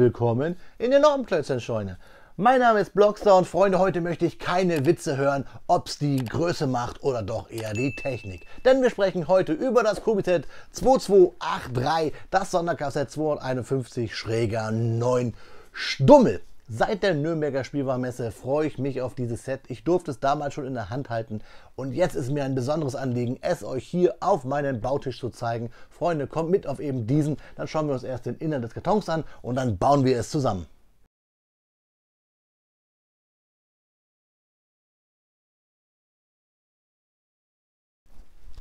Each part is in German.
willkommen in der Nordenplätzchenscheune. Mein Name ist Blockstar und Freunde, heute möchte ich keine Witze hören, ob es die Größe macht oder doch eher die Technik. Denn wir sprechen heute über das Kubitet 2283, das Sonderkassett 251 Schräger 9 Stummel. Seit der Nürnberger Spielwarenmesse freue ich mich auf dieses Set. Ich durfte es damals schon in der Hand halten und jetzt ist mir ein besonderes Anliegen, es euch hier auf meinen Bautisch zu zeigen. Freunde, kommt mit auf eben diesen, dann schauen wir uns erst den Innern des Kartons an und dann bauen wir es zusammen.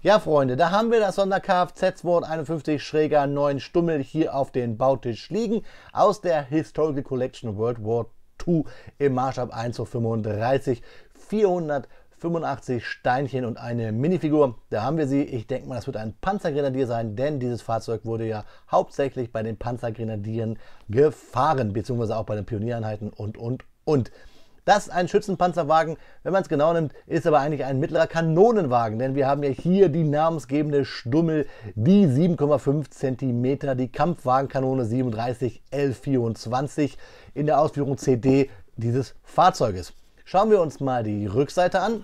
Ja, Freunde, da haben wir das Sonder-Kfz-Wort 51-9 Stummel hier auf dem Bautisch liegen aus der Historical Collection World War II im Maßstab 1 zu 35, 485 Steinchen und eine Minifigur. Da haben wir sie. Ich denke mal, das wird ein Panzergrenadier sein, denn dieses Fahrzeug wurde ja hauptsächlich bei den Panzergrenadieren gefahren, beziehungsweise auch bei den Pioniereinheiten und, und, und. Das ist ein Schützenpanzerwagen. Wenn man es genau nimmt, ist aber eigentlich ein mittlerer Kanonenwagen, denn wir haben ja hier die namensgebende Stummel, die 7,5 cm, die Kampfwagenkanone 37 L24 in der Ausführung CD dieses Fahrzeuges. Schauen wir uns mal die Rückseite an.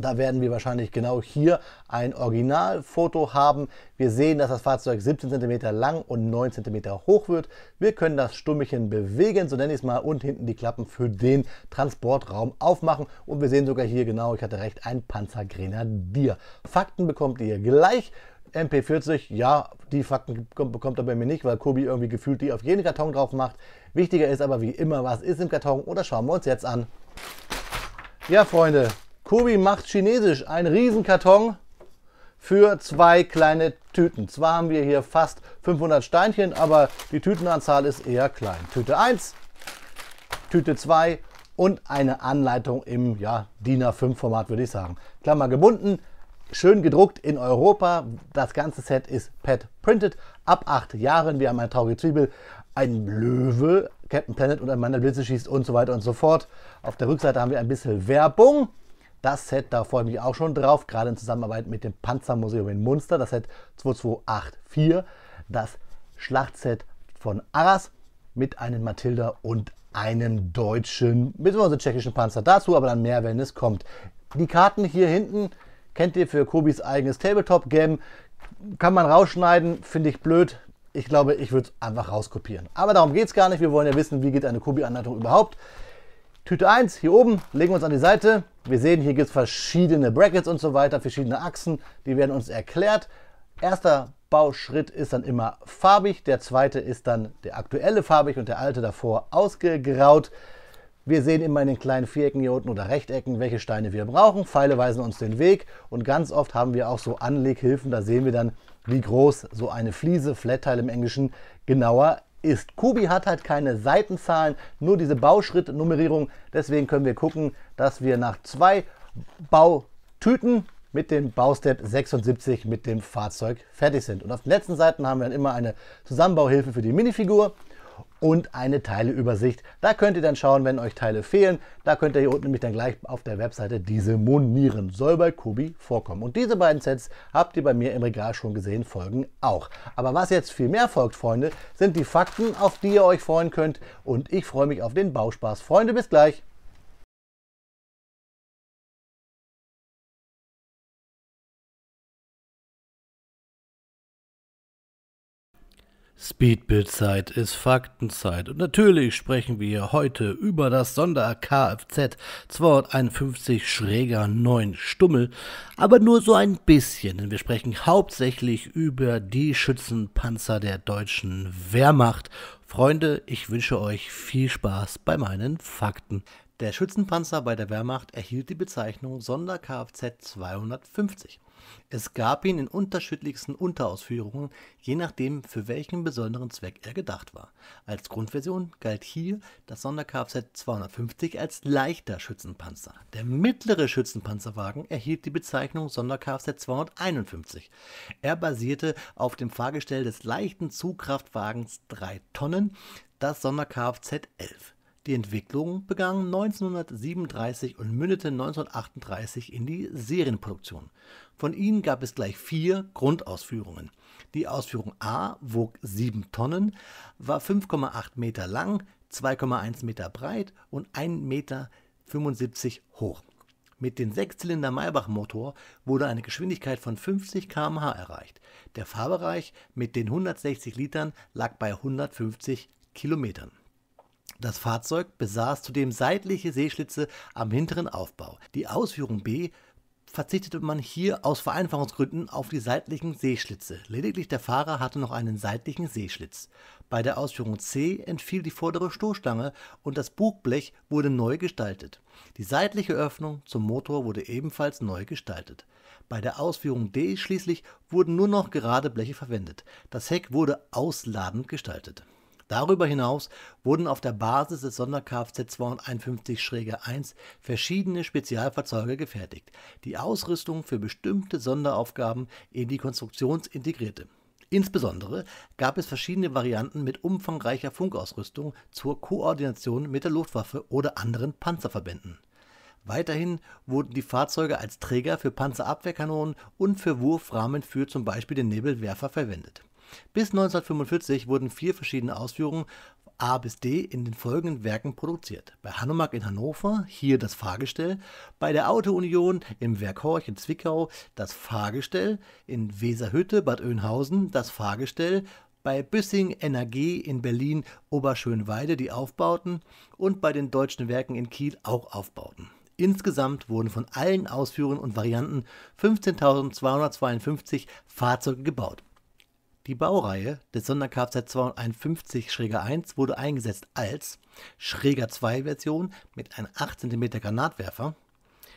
Da werden wir wahrscheinlich genau hier ein Originalfoto haben. Wir sehen, dass das Fahrzeug 17 cm lang und 9 cm hoch wird. Wir können das Stummchen bewegen, so nenne ich es mal, und hinten die Klappen für den Transportraum aufmachen. Und wir sehen sogar hier genau, ich hatte recht, ein Panzergrenadier. Fakten bekommt ihr gleich. MP40, ja, die Fakten bekommt er bei mir nicht, weil Kobi irgendwie gefühlt die auf jeden Karton drauf macht. Wichtiger ist aber wie immer, was ist im Karton oder schauen wir uns jetzt an. Ja, Freunde, Kobi macht chinesisch einen Riesenkarton für zwei kleine Tüten. Zwar haben wir hier fast 500 Steinchen, aber die Tütenanzahl ist eher klein. Tüte 1, Tüte 2 und eine Anleitung im ja, DIN A5-Format, würde ich sagen. Klammer gebunden, schön gedruckt in Europa. Das ganze Set ist pet printed. Ab acht Jahren, wir haben eine traurige Zwiebel, ein Löwe, Captain Planet und ein Mann, der Blitze schießt und so weiter und so fort. Auf der Rückseite haben wir ein bisschen Werbung. Das Set, da freue ich mich auch schon drauf, gerade in Zusammenarbeit mit dem Panzermuseum in Munster, das Set 2284, das Schlachtset von Arras mit einem Matilda und einem deutschen, beziehungsweise tschechischen Panzer dazu, aber dann mehr, wenn es kommt. Die Karten hier hinten kennt ihr für Kobis eigenes Tabletop-Game, kann man rausschneiden, finde ich blöd. Ich glaube, ich würde es einfach rauskopieren. Aber darum geht es gar nicht. Wir wollen ja wissen, wie geht eine Kobi-Anleitung überhaupt. Tüte 1 hier oben, legen wir uns an die Seite. Wir sehen, hier gibt es verschiedene Brackets und so weiter, verschiedene Achsen, die werden uns erklärt. Erster Bauschritt ist dann immer farbig, der zweite ist dann der aktuelle farbig und der alte davor ausgegraut. Wir sehen immer in den kleinen Vierecken hier unten oder Rechtecken, welche Steine wir brauchen. Pfeile weisen uns den Weg und ganz oft haben wir auch so Anleghilfen. Da sehen wir dann, wie groß so eine Fliese, Flatteil im Englischen, genauer ist. Kubi hat halt keine Seitenzahlen, nur diese Bauschrittnummerierung. Deswegen können wir gucken, dass wir nach zwei Bautüten mit dem Baustep 76 mit dem Fahrzeug fertig sind. Und auf den letzten Seiten haben wir dann immer eine Zusammenbauhilfe für die Minifigur und eine Teileübersicht. Da könnt ihr dann schauen, wenn euch Teile fehlen. Da könnt ihr hier unten nämlich dann gleich auf der Webseite diese monieren. Soll bei Kobi vorkommen. Und diese beiden Sets habt ihr bei mir im Regal schon gesehen, folgen auch. Aber was jetzt viel mehr folgt, Freunde, sind die Fakten, auf die ihr euch freuen könnt. Und ich freue mich auf den Bauspaß. Freunde, bis gleich. Speedbild-Zeit ist Faktenzeit und natürlich sprechen wir heute über das Sonder Kfz 251 Schräger 9 Stummel, aber nur so ein bisschen, denn wir sprechen hauptsächlich über die Schützenpanzer der deutschen Wehrmacht. Freunde, ich wünsche euch viel Spaß bei meinen Fakten. Der Schützenpanzer bei der Wehrmacht erhielt die Bezeichnung Sonder Kfz 250. Es gab ihn in unterschiedlichsten Unterausführungen, je nachdem für welchen besonderen Zweck er gedacht war. Als Grundversion galt hier das Sonderkfz 250 als leichter Schützenpanzer. Der mittlere Schützenpanzerwagen erhielt die Bezeichnung Sonderkfz 251. Er basierte auf dem Fahrgestell des leichten Zugkraftwagens 3 Tonnen, das Sonderkfz 11. Die Entwicklung begann 1937 und mündete 1938 in die Serienproduktion. Von ihnen gab es gleich vier Grundausführungen. Die Ausführung A wog 7 Tonnen, war 5,8 Meter lang, 2,1 Meter breit und 1,75 Meter hoch. Mit dem Sechszylinder Maybach-Motor wurde eine Geschwindigkeit von 50 km/h erreicht. Der Fahrbereich mit den 160 Litern lag bei 150 Kilometern. Das Fahrzeug besaß zudem seitliche Sehschlitze am hinteren Aufbau. Die Ausführung B verzichtete man hier aus Vereinfachungsgründen auf die seitlichen Sehschlitze. Lediglich der Fahrer hatte noch einen seitlichen Sehschlitz. Bei der Ausführung C entfiel die vordere Stoßstange und das Bugblech wurde neu gestaltet. Die seitliche Öffnung zum Motor wurde ebenfalls neu gestaltet. Bei der Ausführung D schließlich wurden nur noch gerade Bleche verwendet. Das Heck wurde ausladend gestaltet. Darüber hinaus wurden auf der Basis des Sonder-Kfz 251-1 verschiedene Spezialfahrzeuge gefertigt, die Ausrüstung für bestimmte Sonderaufgaben in die Konstruktion integrierte. Insbesondere gab es verschiedene Varianten mit umfangreicher Funkausrüstung zur Koordination mit der Luftwaffe oder anderen Panzerverbänden. Weiterhin wurden die Fahrzeuge als Träger für Panzerabwehrkanonen und für Wurfrahmen für zum Beispiel den Nebelwerfer verwendet. Bis 1945 wurden vier verschiedene Ausführungen A bis D in den folgenden Werken produziert. Bei Hanomag in Hannover hier das Fahrgestell, bei der Autounion im Werk Horch in Zwickau das Fahrgestell, in Weserhütte Bad Oeynhausen das Fahrgestell, bei Büssing NRG in Berlin Oberschönweide die Aufbauten und bei den deutschen Werken in Kiel auch Aufbauten. Insgesamt wurden von allen Ausführungen und Varianten 15.252 Fahrzeuge gebaut. Die Baureihe des Sonderkfz kfz 251-1 wurde eingesetzt als Schräger 2 Version mit einem 8 cm Granatwerfer,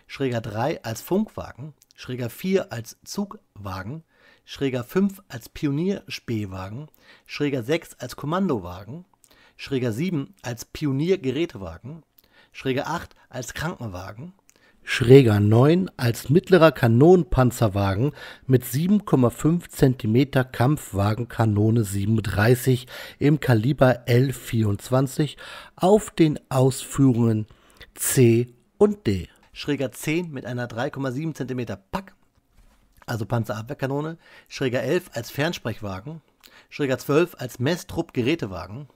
Schräger 3 als Funkwagen, Schräger 4 als Zugwagen, Schräger 5 als Pionierspähwagen, Schräger 6 als Kommandowagen, Schräger 7 als Pioniergerätewagen, Schräger 8 als Krankenwagen, schräger 9 als mittlerer Kanonenpanzerwagen mit 7,5 cm Kampfwagenkanone 37 im Kaliber L24 auf den Ausführungen C und D. Schräger 10 mit einer 3,7 cm Pack, also Panzerabwehrkanone, Schräger 11 als Fernsprechwagen, Schräger 12 als Messtrupp Gerätewagen,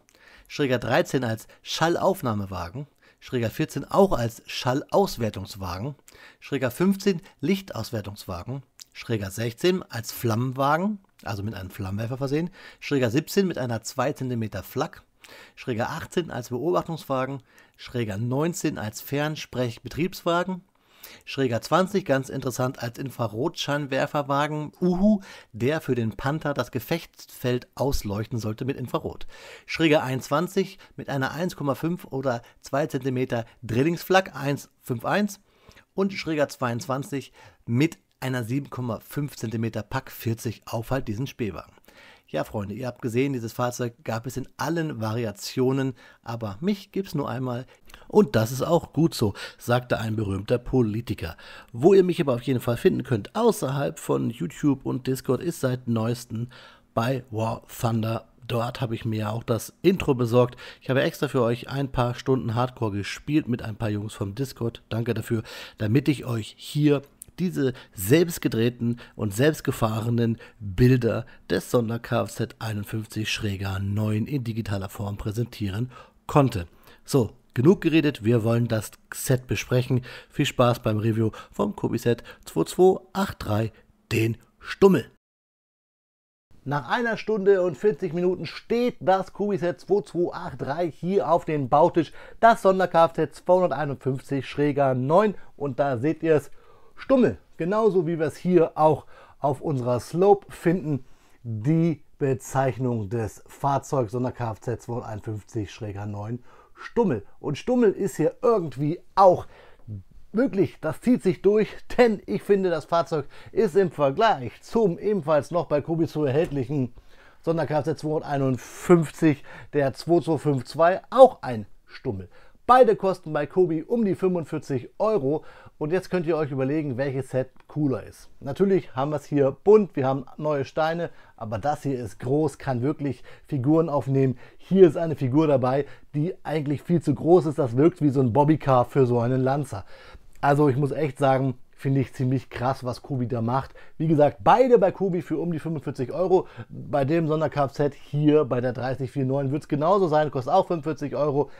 Schräger 13 als Schallaufnahmewagen, Schräger 14 auch als Schallauswertungswagen, Schräger 15 Lichtauswertungswagen, Schräger 16 als Flammenwagen, also mit einem Flammenwerfer versehen, Schräger 17 mit einer 2 cm Flak, Schräger 18 als Beobachtungswagen, Schräger 19 als Fernsprechbetriebswagen, Schräger 20, ganz interessant als Infrarotscheinwerferwagen. Uhu, der für den Panther das Gefechtsfeld ausleuchten sollte mit Infrarot. Schräger 21 mit einer 1,5 oder 2 cm Drillingsflak 151 und Schräger 22 mit einer 7,5 cm Pack 40 aufhalt diesen Spähwagen. Ja, Freunde, ihr habt gesehen, dieses Fahrzeug gab es in allen Variationen, aber mich gibt es nur einmal. Und das ist auch gut so, sagte ein berühmter Politiker. Wo ihr mich aber auf jeden Fall finden könnt, außerhalb von YouTube und Discord, ist seit neuestem bei War Thunder Dort habe ich mir auch das Intro besorgt. Ich habe extra für euch ein paar Stunden Hardcore gespielt mit ein paar Jungs vom Discord. Danke dafür, damit ich euch hier diese selbst gedrehten und selbst gefahrenen Bilder des Sonder Kfz 51 Schräger 9 in digitaler Form präsentieren konnte. So, Genug geredet, wir wollen das Set besprechen. Viel Spaß beim Review vom Kobi-Set 2283, den Stummel. Nach einer Stunde und 40 Minuten steht das Kubiset 2283 hier auf dem Bautisch, das Sonderkfz 251-9 und da seht ihr es, Stummel, genauso wie wir es hier auch auf unserer Slope finden, die Bezeichnung des Fahrzeugs Sonderkfz 251-9 Stummel. Und Stummel ist hier irgendwie auch möglich. das zieht sich durch, denn ich finde, das Fahrzeug ist im Vergleich zum ebenfalls noch bei zu erhältlichen Sonderkfz 251 der 2252 auch ein Stummel. Beide kosten bei Kobi um die 45 Euro und jetzt könnt ihr euch überlegen, welches Set cooler ist. Natürlich haben wir es hier bunt, wir haben neue Steine, aber das hier ist groß, kann wirklich Figuren aufnehmen. Hier ist eine Figur dabei, die eigentlich viel zu groß ist, das wirkt wie so ein Bobbycar für so einen Lanzer. Also ich muss echt sagen, finde ich ziemlich krass, was Kobi da macht. Wie gesagt, beide bei Kobi für um die 45 Euro. Bei dem Sonderkfz hier bei der 3049 wird es genauso sein, kostet auch 45 Euro.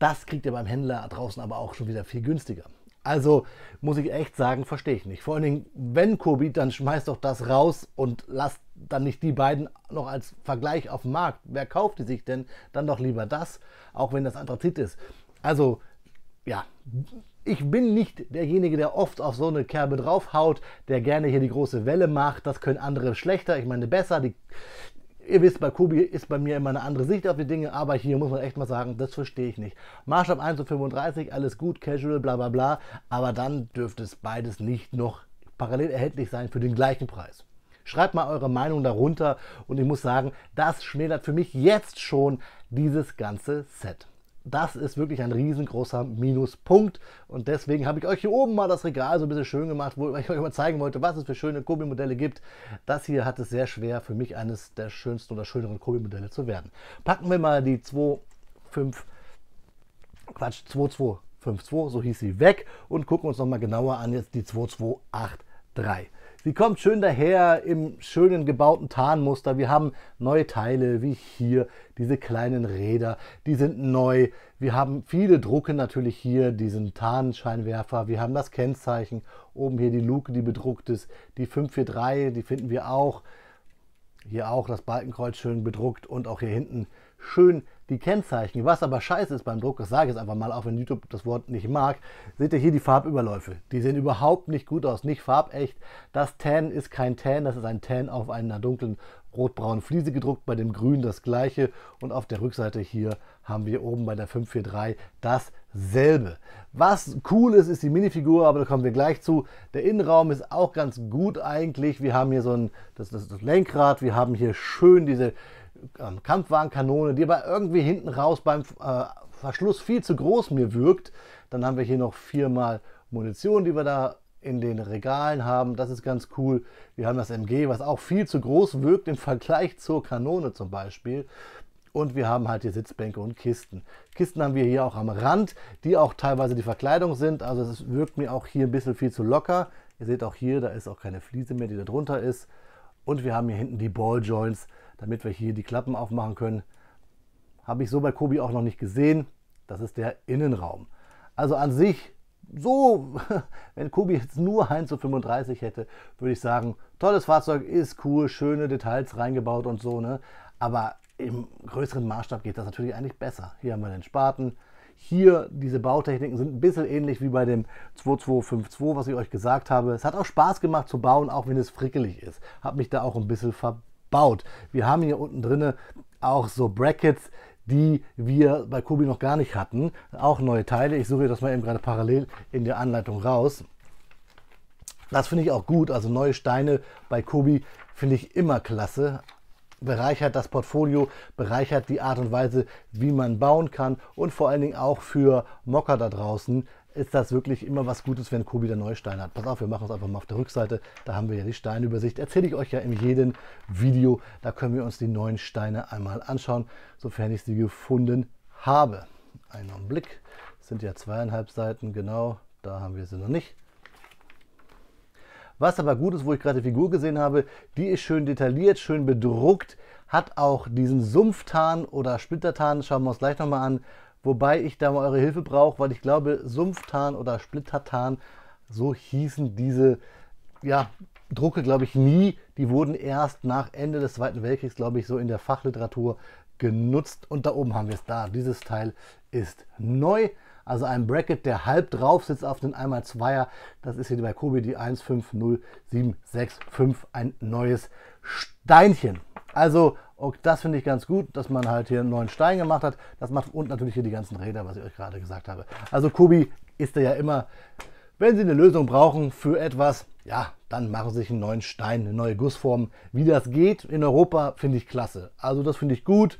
Das kriegt ihr beim Händler draußen aber auch schon wieder viel günstiger. Also muss ich echt sagen, verstehe ich nicht. Vor allen Dingen, wenn Kobi, dann schmeißt doch das raus und lasst dann nicht die beiden noch als Vergleich auf dem Markt. Wer kauft die sich denn? Dann doch lieber das, auch wenn das Anthrazit ist. Also, ja, ich bin nicht derjenige, der oft auf so eine Kerbe draufhaut, der gerne hier die große Welle macht. Das können andere schlechter, ich meine besser. Die, Ihr wisst, bei Kubi ist bei mir immer eine andere Sicht auf die Dinge, aber hier muss man echt mal sagen, das verstehe ich nicht. Maßstab 1 zu 35, alles gut, casual, bla bla bla, aber dann dürfte es beides nicht noch parallel erhältlich sein für den gleichen Preis. Schreibt mal eure Meinung darunter und ich muss sagen, das schmälert für mich jetzt schon dieses ganze Set das ist wirklich ein riesengroßer Minuspunkt. Und deswegen habe ich euch hier oben mal das Regal so ein bisschen schön gemacht, wo ich euch mal zeigen wollte, was es für schöne Kobi-Modelle gibt. Das hier hat es sehr schwer, für mich eines der schönsten oder schöneren Kobi-Modelle zu werden. Packen wir mal die 25, Quatsch, 2252, so hieß sie, weg und gucken uns nochmal genauer an jetzt die 2283. Sie kommt schön daher im schönen gebauten Tarnmuster. Wir haben neue Teile, wie hier, diese kleinen Räder, die sind neu. Wir haben viele Drucke natürlich hier, diesen Tarnscheinwerfer. Wir haben das Kennzeichen, oben hier die Luke, die bedruckt ist. Die 543, die finden wir auch. Hier auch das Balkenkreuz schön bedruckt und auch hier hinten schön die Kennzeichen. Was aber scheiße ist beim Druck, das sage ich jetzt einfach mal, auch wenn YouTube das Wort nicht mag, seht ihr hier die Farbüberläufe. Die sehen überhaupt nicht gut aus, nicht farbecht. Das Tan ist kein Tan, das ist ein Tan auf einer dunklen rotbraunen Fliese gedruckt, bei dem Grün das gleiche und auf der Rückseite hier haben wir oben bei der 543 dasselbe. Was cool ist, ist die Minifigur, aber da kommen wir gleich zu. Der Innenraum ist auch ganz gut eigentlich. Wir haben hier so ein das, das, das Lenkrad, wir haben hier schön diese ähm, Kampfwagenkanone, die aber irgendwie hinten raus beim äh, Verschluss viel zu groß mir wirkt. Dann haben wir hier noch viermal Munition, die wir da in den Regalen haben. Das ist ganz cool. Wir haben das MG, was auch viel zu groß wirkt im Vergleich zur Kanone zum Beispiel. Und wir haben halt hier Sitzbänke und Kisten. Kisten haben wir hier auch am Rand, die auch teilweise die Verkleidung sind. Also es wirkt mir auch hier ein bisschen viel zu locker. Ihr seht auch hier, da ist auch keine Fliese mehr, die da drunter ist. Und wir haben hier hinten die Balljoints, damit wir hier die Klappen aufmachen können. Habe ich so bei Kobi auch noch nicht gesehen. Das ist der Innenraum. Also an sich, so, wenn Kobi jetzt nur 1 zu 35 hätte, würde ich sagen, tolles Fahrzeug, ist cool, schöne Details reingebaut und so. Ne? Aber im größeren Maßstab geht das natürlich eigentlich besser. Hier haben wir den Spaten. Hier, diese Bautechniken sind ein bisschen ähnlich wie bei dem 2252, was ich euch gesagt habe. Es hat auch Spaß gemacht zu bauen, auch wenn es frickelig ist. Hat mich da auch ein bisschen verbaut baut. Wir haben hier unten drin auch so Brackets, die wir bei Kobi noch gar nicht hatten. Auch neue Teile. Ich suche das mal eben gerade parallel in der Anleitung raus. Das finde ich auch gut. Also neue Steine bei Kobi finde ich immer klasse. Bereichert das Portfolio, bereichert die Art und Weise, wie man bauen kann und vor allen Dingen auch für Mocker da draußen ist das wirklich immer was Gutes, wenn Kobi der neue Steine hat. Pass auf, wir machen es einfach mal auf der Rückseite. Da haben wir ja die Steinübersicht. Erzähle ich euch ja in jedem Video. Da können wir uns die neuen Steine einmal anschauen, sofern ich sie gefunden habe. Einen Augenblick. Das sind ja zweieinhalb Seiten, genau. Da haben wir sie noch nicht. Was aber gut ist, wo ich gerade die Figur gesehen habe, die ist schön detailliert, schön bedruckt, hat auch diesen Sumpftarn oder Splittertarn, schauen wir uns gleich nochmal an, Wobei ich da mal eure Hilfe brauche, weil ich glaube, Sumpftarn oder Splittertarn, so hießen diese ja, Drucke, glaube ich, nie. Die wurden erst nach Ende des Zweiten Weltkriegs, glaube ich, so in der Fachliteratur genutzt. Und da oben haben wir es da. Dieses Teil ist neu. Also ein Bracket, der halb drauf sitzt auf den 1x2er. Das ist hier bei Kobi die 150765, ein neues Steinchen. Also und das finde ich ganz gut, dass man halt hier einen neuen Stein gemacht hat. Das macht und natürlich hier die ganzen Räder, was ich euch gerade gesagt habe. Also Kobi ist ja immer, wenn Sie eine Lösung brauchen für etwas, ja, dann machen Sie sich einen neuen Stein, eine neue Gussform. Wie das geht in Europa, finde ich klasse. Also das finde ich gut.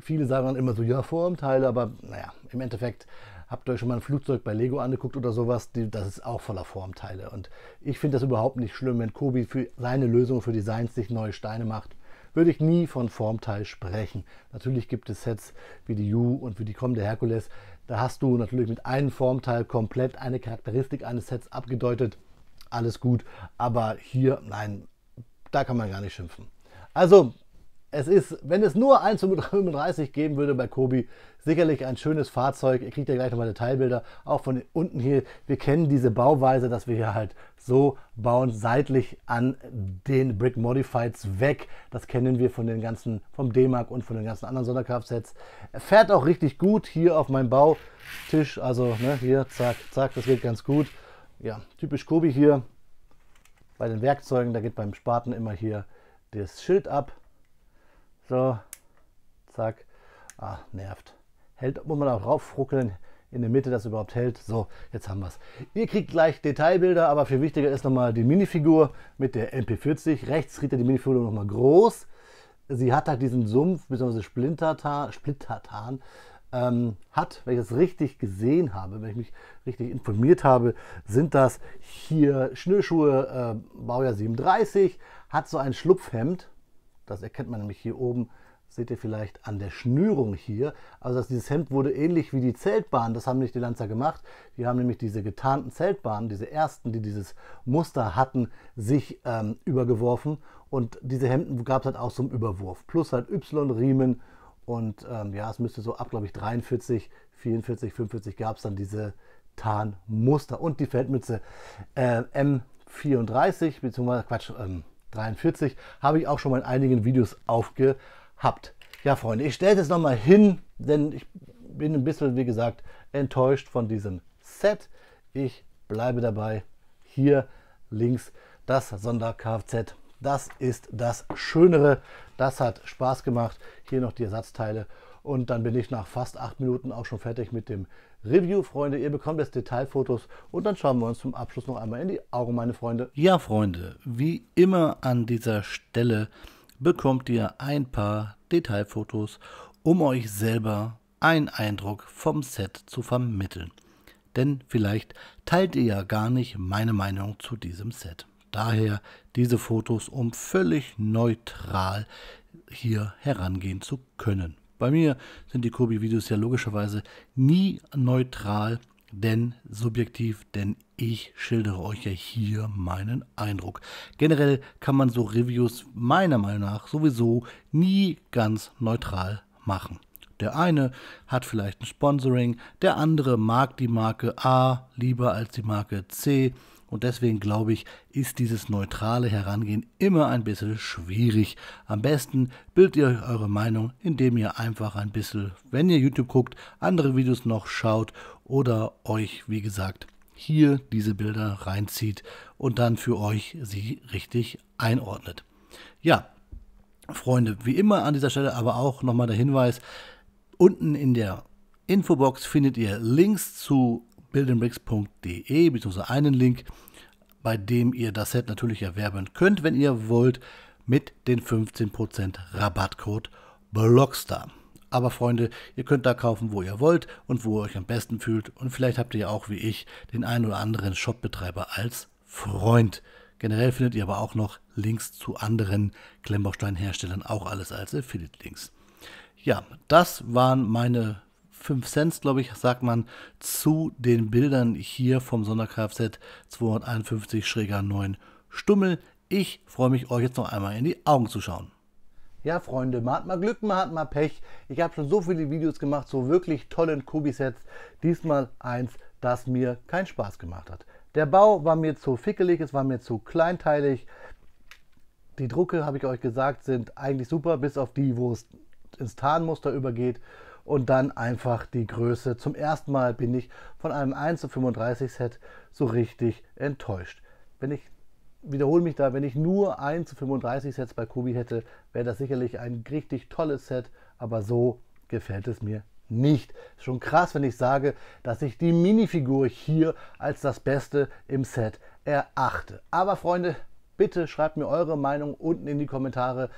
Viele sagen dann immer so, ja, Formteile, aber naja, im Endeffekt Habt ihr euch schon mal ein Flugzeug bei Lego angeguckt oder sowas? das ist auch voller Formteile. Und ich finde das überhaupt nicht schlimm, wenn Kobi für seine Lösung für Designs sich neue Steine macht würde ich nie von Formteil sprechen. Natürlich gibt es Sets wie die U und wie die kommende Herkules. Da hast du natürlich mit einem Formteil komplett eine Charakteristik eines Sets abgedeutet. Alles gut, aber hier, nein, da kann man gar nicht schimpfen. Also es ist, wenn es nur 1,35 geben würde bei Kobi, sicherlich ein schönes Fahrzeug. Ihr kriegt ja gleich nochmal Detailbilder, auch von unten hier. Wir kennen diese Bauweise, dass wir hier halt so bauen, seitlich an den Brick Modifieds weg. Das kennen wir von den ganzen, vom D-Mark und von den ganzen anderen sonderkraft Er Fährt auch richtig gut hier auf meinem Bautisch. Also ne, hier, zack, zack, das geht ganz gut. Ja, typisch Kobi hier. Bei den Werkzeugen, da geht beim Spaten immer hier das Schild ab. So, zack. Ah, nervt. Hält, muss man auch rauffruckeln in der Mitte, dass überhaupt hält. So, jetzt haben wir es. Ihr kriegt gleich Detailbilder, aber viel wichtiger ist nochmal die Minifigur mit der MP40. Rechts riet er die Minifigur nochmal groß. Sie hat halt diesen Sumpf bzw. Splintertan, Splittertan, ähm, hat, wenn ich das richtig gesehen habe, wenn ich mich richtig informiert habe, sind das hier Schnürschuhe äh, Baujahr 37, hat so ein Schlupfhemd, das erkennt man nämlich hier oben, seht ihr vielleicht an der Schnürung hier. Also dass dieses Hemd wurde ähnlich wie die Zeltbahn, das haben nicht die Lanzer gemacht. Die haben nämlich diese getarnten Zeltbahnen, diese ersten, die dieses Muster hatten, sich ähm, übergeworfen. Und diese Hemden gab es halt auch zum Überwurf. Plus halt Y-Riemen. Und ähm, ja, es müsste so ab, glaube ich, 43, 44, 45 gab es dann diese Tarnmuster. Und die Feldmütze äh, M34, beziehungsweise Quatsch, ähm, 43 habe ich auch schon mal in einigen Videos aufgehabt. Ja, Freunde, ich stelle das nochmal hin, denn ich bin ein bisschen, wie gesagt, enttäuscht von diesem Set. Ich bleibe dabei. Hier links das Sonder-Kfz. Das ist das Schönere. Das hat Spaß gemacht. Hier noch die Ersatzteile. Und dann bin ich nach fast acht Minuten auch schon fertig mit dem Review, Freunde. Ihr bekommt jetzt Detailfotos und dann schauen wir uns zum Abschluss noch einmal in die Augen, meine Freunde. Ja, Freunde, wie immer an dieser Stelle bekommt ihr ein paar Detailfotos, um euch selber einen Eindruck vom Set zu vermitteln. Denn vielleicht teilt ihr ja gar nicht meine Meinung zu diesem Set. Daher diese Fotos, um völlig neutral hier herangehen zu können. Bei mir sind die Kobi-Videos ja logischerweise nie neutral, denn subjektiv, denn ich schildere euch ja hier meinen Eindruck. Generell kann man so Reviews meiner Meinung nach sowieso nie ganz neutral machen. Der eine hat vielleicht ein Sponsoring, der andere mag die Marke A lieber als die Marke C und deswegen glaube ich, ist dieses neutrale Herangehen immer ein bisschen schwierig. Am besten bildet ihr euch eure Meinung, indem ihr einfach ein bisschen, wenn ihr YouTube guckt, andere Videos noch schaut oder euch, wie gesagt, hier diese Bilder reinzieht und dann für euch sie richtig einordnet. Ja, Freunde, wie immer an dieser Stelle aber auch nochmal der Hinweis, unten in der Infobox findet ihr Links zu buildingbricks.de bzw. einen Link, bei dem ihr das Set natürlich erwerben könnt, wenn ihr wollt, mit den 15% Rabattcode Blockstar. Aber Freunde, ihr könnt da kaufen, wo ihr wollt und wo ihr euch am besten fühlt. Und vielleicht habt ihr ja auch wie ich den einen oder anderen Shopbetreiber als Freund. Generell findet ihr aber auch noch Links zu anderen klemmbaustein auch alles als Affiliate-Links. Ja, das waren meine 5 Cent, glaube ich, sagt man, zu den Bildern hier vom Sonderkfz kfz 251-9 Stummel. Ich freue mich, euch jetzt noch einmal in die Augen zu schauen. Ja, Freunde, man hat mal Glück, man hat mal Pech. Ich habe schon so viele Videos gemacht, so wirklich tollen Kubi-Sets. Diesmal eins, das mir keinen Spaß gemacht hat. Der Bau war mir zu fickelig, es war mir zu kleinteilig. Die Drucke, habe ich euch gesagt, sind eigentlich super, bis auf die, wo es ins Tarnmuster übergeht und dann einfach die Größe. Zum ersten Mal bin ich von einem 1 zu 35 Set so richtig enttäuscht. Wenn ich wiederhole mich da, wenn ich nur 1 zu 35 Sets bei Kobi hätte, wäre das sicherlich ein richtig tolles Set, aber so gefällt es mir nicht. Ist schon krass, wenn ich sage, dass ich die Minifigur hier als das Beste im Set erachte. Aber Freunde, bitte schreibt mir eure Meinung unten in die Kommentare.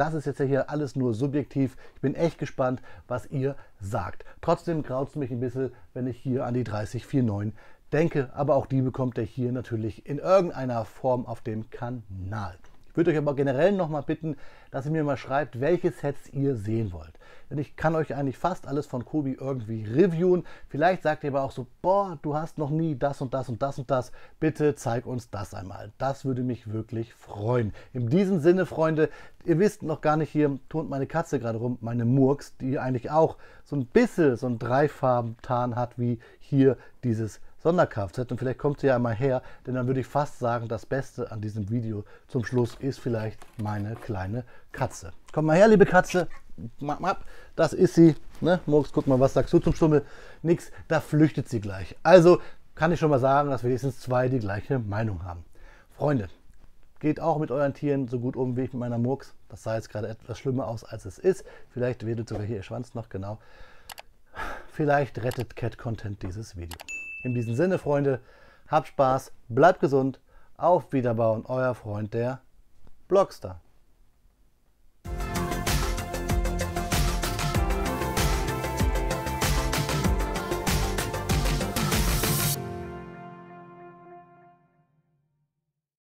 Das ist jetzt ja hier alles nur subjektiv. Ich bin echt gespannt, was ihr sagt. Trotzdem graut es mich ein bisschen, wenn ich hier an die 3049 denke, aber auch die bekommt ihr hier natürlich in irgendeiner Form auf dem Kanal würde euch aber generell nochmal bitten, dass ihr mir mal schreibt, welche Sets ihr sehen wollt. Denn ich kann euch eigentlich fast alles von Kobi irgendwie reviewen. Vielleicht sagt ihr aber auch so, boah, du hast noch nie das und das und das und das. Bitte zeig uns das einmal. Das würde mich wirklich freuen. In diesem Sinne, Freunde, ihr wisst noch gar nicht, hier turnt meine Katze gerade rum, meine Murks, die eigentlich auch so ein bisschen so ein Dreifarben-Tarn hat, wie hier dieses Sonderkfz und vielleicht kommt sie ja mal her, denn dann würde ich fast sagen, das Beste an diesem Video zum Schluss ist vielleicht meine kleine Katze. Komm mal her, liebe Katze. Das ist sie. Ne? Murks, guck mal, was sagst du zum Stummel? Nix, da flüchtet sie gleich. Also kann ich schon mal sagen, dass wenigstens zwei die gleiche Meinung haben. Freunde, geht auch mit euren Tieren so gut um wie ich mit meiner Murks. Das sah jetzt gerade etwas schlimmer aus, als es ist. Vielleicht wedelt sogar hier ihr Schwanz noch, genau. Vielleicht rettet Cat Content dieses Video. In diesem Sinne, Freunde, habt Spaß, bleibt gesund, auf Wiederbauen, euer Freund der Blogstar.